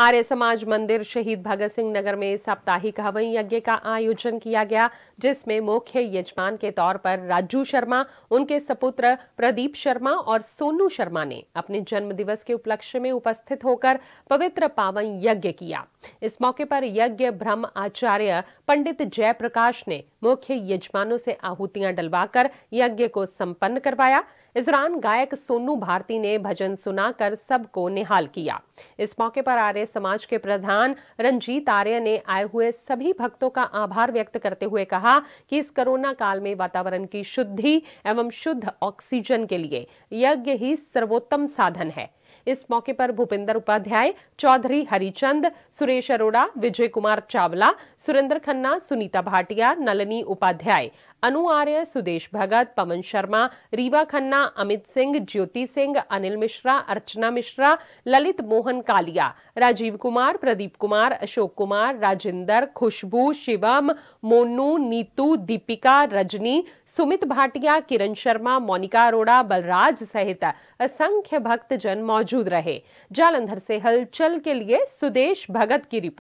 आर्य समाज मंदिर शहीद भगत सिंह नगर में साप्ताहिक हवन यज्ञ का आयोजन किया गया जिसमें मुख्य यजमान के तौर पर राजू शर्मा उनके सपुत्र प्रदीप शर्मा और सोनू शर्मा ने अपने जन्म दिवस के उपलक्ष्य में उपस्थित होकर पवित्र पावन यज्ञ किया इस मौके पर यज्ञ ब्रह्म आचार्य पंडित जयप्रकाश ने मुख्य यजमानों से आहुतियां डलवाकर यज्ञ को संपन्न करवाया इस दौरान गायक सोनू भारती ने भजन सुनाकर सबको निहाल किया इस मौके पर आर्य समाज के प्रधान रंजीत आर्य ने आए हुए सभी भक्तों का आभार व्यक्त करते हुए कहा कि इस कोरोना काल में वातावरण की शुद्धि एवं शुद्ध ऑक्सीजन के लिए यज्ञ ही सर्वोत्तम साधन है इस मौके पर भूपेंद्र उपाध्याय चौधरी हरिचंद सुरेश अरोड़ा विजय कुमार चावला सुरेंद्र खन्ना सुनीता भाटिया नलनी उपाध्याय अनु आर्य सुदेश भगत पवन शर्मा रीवा खन्ना अमित सिंह ज्योति सिंह अनिल मिश्रा अर्चना मिश्रा ललित मोहन कालिया राजीव कुमार प्रदीप कुमार अशोक कुमार राजेंदर खुशबू शिवम मोनू नीतू दीपिका रजनी सुमित भाटिया किरण शर्मा मोनिका अरोड़ा बलराज सहित असंख्य भक्तजन मौजूद मौजूद रहे जालंधर से हलचल के लिए सुदेश भगत की रिपोर्ट